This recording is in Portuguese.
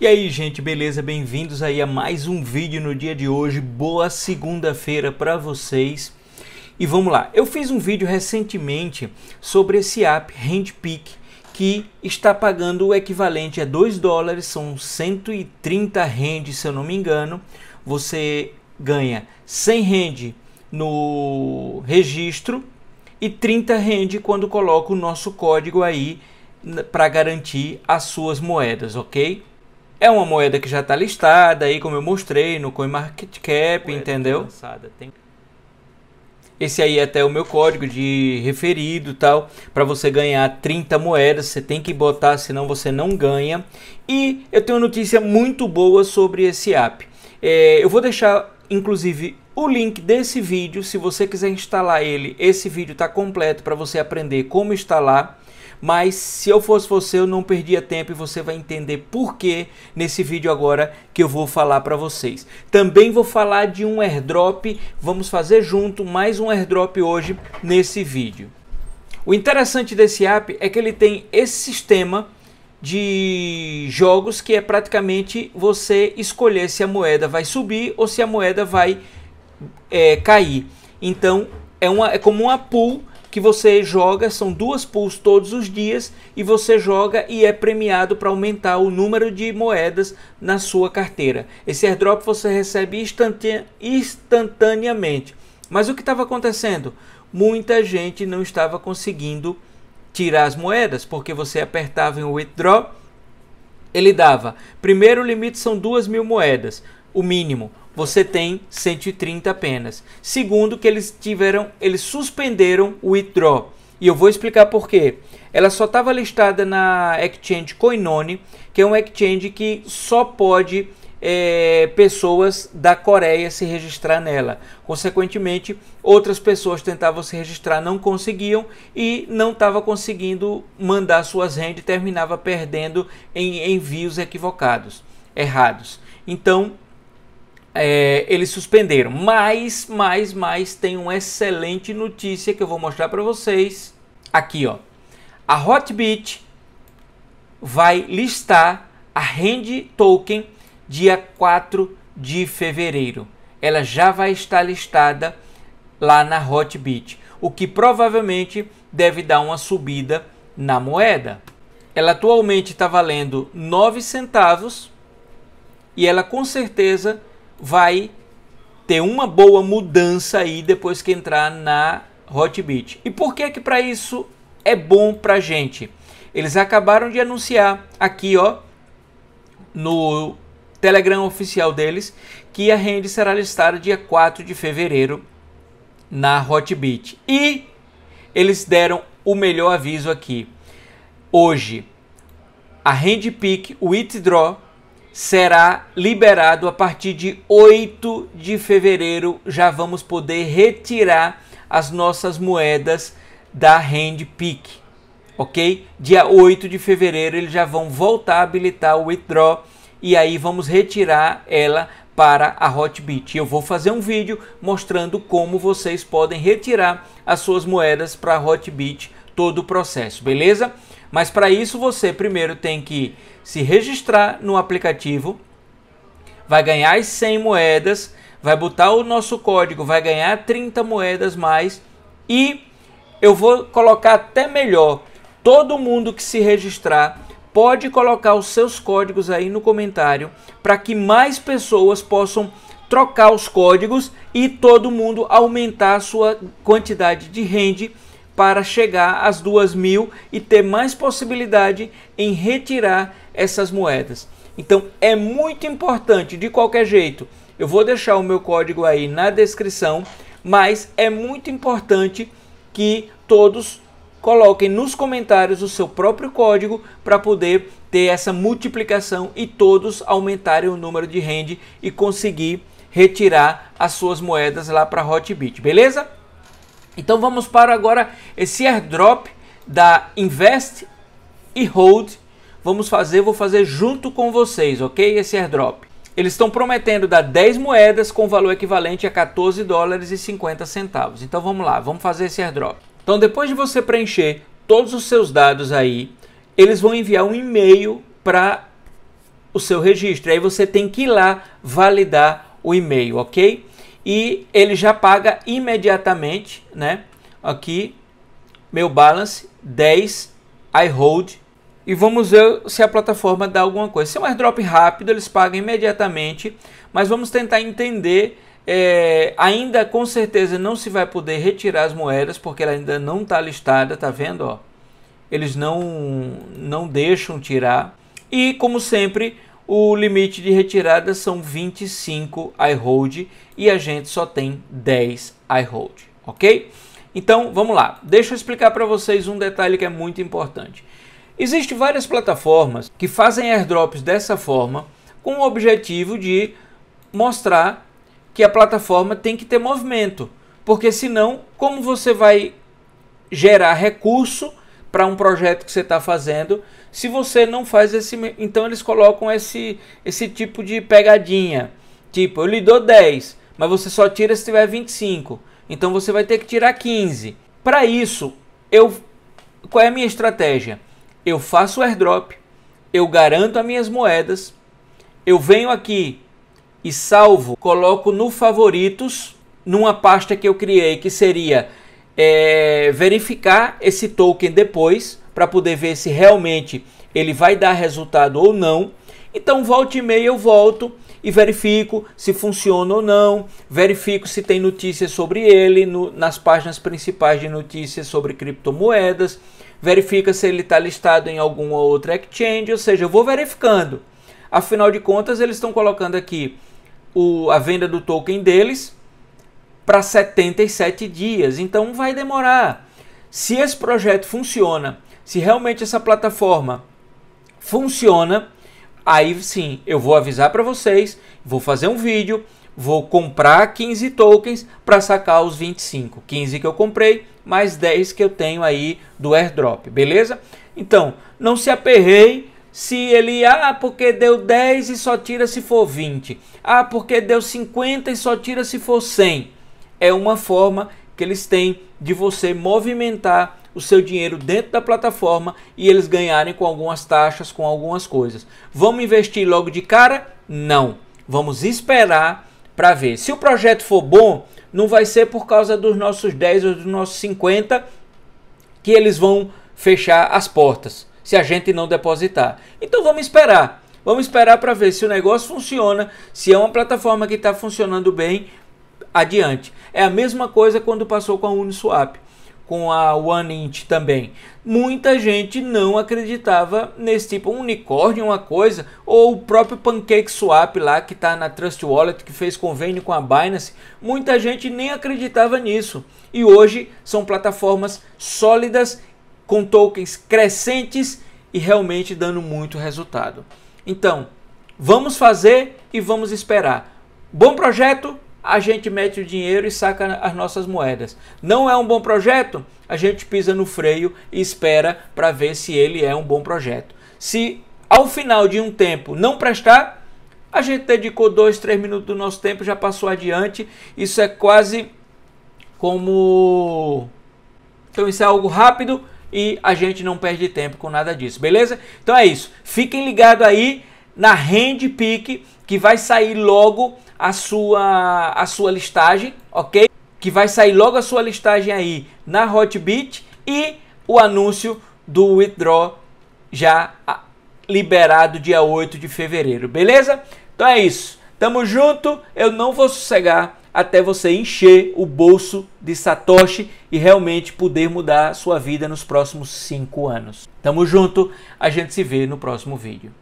E aí, gente, beleza? Bem-vindos aí a mais um vídeo no dia de hoje. Boa segunda-feira para vocês. E vamos lá. Eu fiz um vídeo recentemente sobre esse app Handpick que está pagando o equivalente a 2 dólares, são 130 rand, se eu não me engano. Você ganha 100 rand no registro e 30 rand quando coloca o nosso código aí para garantir as suas moedas, ok? É uma moeda que já está listada aí, como eu mostrei no CoinMarketCap, entendeu? Tem... Esse aí é até o meu código de referido tal. Para você ganhar 30 moedas, você tem que botar, senão você não ganha. E eu tenho uma notícia muito boa sobre esse app. É, eu vou deixar, inclusive, o link desse vídeo, se você quiser instalar ele, esse vídeo está completo para você aprender como instalar. Mas se eu fosse você, eu não perdia tempo e você vai entender por que nesse vídeo agora que eu vou falar para vocês. Também vou falar de um airdrop, vamos fazer junto mais um airdrop hoje nesse vídeo. O interessante desse app é que ele tem esse sistema de jogos que é praticamente você escolher se a moeda vai subir ou se a moeda vai é, cair. Então é, uma, é como uma pool que você joga, são duas pools todos os dias e você joga e é premiado para aumentar o número de moedas na sua carteira. Esse airdrop você recebe instantaneamente. Mas o que estava acontecendo? Muita gente não estava conseguindo tirar as moedas porque você apertava em withdraw, ele dava. Primeiro limite são duas mil moedas, o mínimo você tem 130 apenas. Segundo, que eles tiveram, eles suspenderam o withdraw. E eu vou explicar por quê. Ela só estava listada na exchange Coinone, que é um exchange que só pode é, pessoas da Coreia se registrar nela. Consequentemente, outras pessoas tentavam se registrar, não conseguiam e não estava conseguindo mandar suas rendas e terminava perdendo em envios equivocados, errados. Então, é, eles suspenderam. Mas, mas, mas tem uma excelente notícia que eu vou mostrar para vocês aqui, ó. A Hotbit vai listar a Hand Token dia 4 de fevereiro. Ela já vai estar listada lá na Hotbit, o que provavelmente deve dar uma subida na moeda. Ela atualmente está valendo 9 centavos e ela com certeza vai ter uma boa mudança aí depois que entrar na Hotbit. E por que que para isso é bom pra gente? Eles acabaram de anunciar aqui, ó, no Telegram oficial deles, que a rende será listada dia 4 de fevereiro na Hotbit. E eles deram o melhor aviso aqui. Hoje, a Handpick, o It Draw será liberado a partir de 8 de fevereiro. Já vamos poder retirar as nossas moedas da Handpick, ok? Dia 8 de fevereiro eles já vão voltar a habilitar o Withdraw e aí vamos retirar ela para a Hotbit. Eu vou fazer um vídeo mostrando como vocês podem retirar as suas moedas para a Hotbit todo o processo, beleza? Mas para isso você primeiro tem que se registrar no aplicativo, vai ganhar as 100 moedas, vai botar o nosso código, vai ganhar 30 moedas mais e eu vou colocar até melhor. Todo mundo que se registrar pode colocar os seus códigos aí no comentário para que mais pessoas possam trocar os códigos e todo mundo aumentar a sua quantidade de rende para chegar às duas mil e ter mais possibilidade em retirar essas moedas. Então é muito importante, de qualquer jeito, eu vou deixar o meu código aí na descrição, mas é muito importante que todos coloquem nos comentários o seu próprio código para poder ter essa multiplicação e todos aumentarem o número de rende e conseguir retirar as suas moedas lá para Hotbit, beleza? Então vamos para agora esse airdrop da Invest e Hold. Vamos fazer, vou fazer junto com vocês, ok? Esse airdrop. Eles estão prometendo dar 10 moedas com valor equivalente a 14 dólares e 50 centavos. Então vamos lá, vamos fazer esse airdrop. Então depois de você preencher todos os seus dados aí, eles vão enviar um e-mail para o seu registro. Aí você tem que ir lá validar o e-mail, ok? e ele já paga imediatamente, né? Aqui meu balance 10 I hold e vamos ver se a plataforma dá alguma coisa. Se é um airdrop rápido, eles pagam imediatamente, mas vamos tentar entender é, ainda com certeza não se vai poder retirar as moedas porque ela ainda não está listada, tá vendo? Ó, eles não não deixam tirar. E como sempre, o limite de retirada são 25 iHold e a gente só tem 10 iHold, ok? Então vamos lá, deixa eu explicar para vocês um detalhe que é muito importante. Existem várias plataformas que fazem airdrops dessa forma com o objetivo de mostrar que a plataforma tem que ter movimento, porque senão como você vai gerar recurso para um projeto que você está fazendo. Se você não faz esse. Então eles colocam esse, esse tipo de pegadinha. Tipo, eu lhe dou 10, mas você só tira se tiver 25. Então você vai ter que tirar 15. Para isso, eu qual é a minha estratégia? Eu faço o airdrop, eu garanto as minhas moedas, eu venho aqui e salvo, coloco no favoritos, numa pasta que eu criei que seria é, verificar esse token depois para poder ver se realmente ele vai dar resultado ou não. Então, volta e meia eu volto e verifico se funciona ou não, verifico se tem notícias sobre ele no, nas páginas principais de notícias sobre criptomoedas, verifica se ele está listado em alguma outra exchange, ou seja, eu vou verificando. Afinal de contas, eles estão colocando aqui o, a venda do token deles para 77 dias. Então vai demorar. Se esse projeto funciona, se realmente essa plataforma funciona, aí sim eu vou avisar para vocês, vou fazer um vídeo, vou comprar 15 tokens para sacar os 25. 15 que eu comprei, mais 10 que eu tenho aí do airdrop, beleza? Então, não se aperrei se ele, ah, porque deu 10 e só tira se for 20. Ah, porque deu 50 e só tira se for 100 é uma forma que eles têm de você movimentar o seu dinheiro dentro da plataforma e eles ganharem com algumas taxas, com algumas coisas. Vamos investir logo de cara? Não. Vamos esperar para ver. Se o projeto for bom, não vai ser por causa dos nossos 10 ou dos nossos 50 que eles vão fechar as portas se a gente não depositar. Então vamos esperar. Vamos esperar para ver se o negócio funciona, se é uma plataforma que está funcionando bem adiante. É a mesma coisa quando passou com a Uniswap, com a OneInt também. Muita gente não acreditava nesse tipo, um unicórnio, uma coisa, ou o próprio PancakeSwap lá que está na Trust Wallet, que fez convênio com a Binance. Muita gente nem acreditava nisso. E hoje são plataformas sólidas, com tokens crescentes e realmente dando muito resultado. Então, vamos fazer e vamos esperar. Bom projeto, a gente mete o dinheiro e saca as nossas moedas. Não é um bom projeto? A gente pisa no freio e espera para ver se ele é um bom projeto. Se ao final de um tempo não prestar, a gente dedicou dois, três minutos do nosso tempo, já passou adiante. Isso é quase como. Então, isso é algo rápido e a gente não perde tempo com nada disso, beleza? Então é isso. Fiquem ligados aí na Handpick que vai sair logo a sua a sua listagem, ok? Que vai sair logo a sua listagem aí na Hotbit e o anúncio do withdraw já ah, liberado dia 8 de fevereiro, beleza? Então é isso. Tamo junto, eu não vou sossegar até você encher o bolso de Satoshi e realmente poder mudar sua vida nos próximos 5 anos. Tamo junto, a gente se vê no próximo vídeo.